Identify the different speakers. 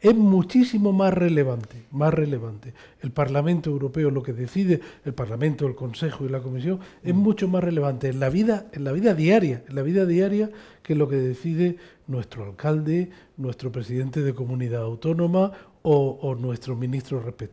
Speaker 1: es muchísimo más relevante, más relevante. El Parlamento Europeo lo que decide, el Parlamento, el Consejo y la Comisión es mm. mucho más relevante en la vida, en la vida diaria, en la vida diaria que lo que decide nuestro alcalde, nuestro presidente de comunidad autónoma o, nuestro ministro ministros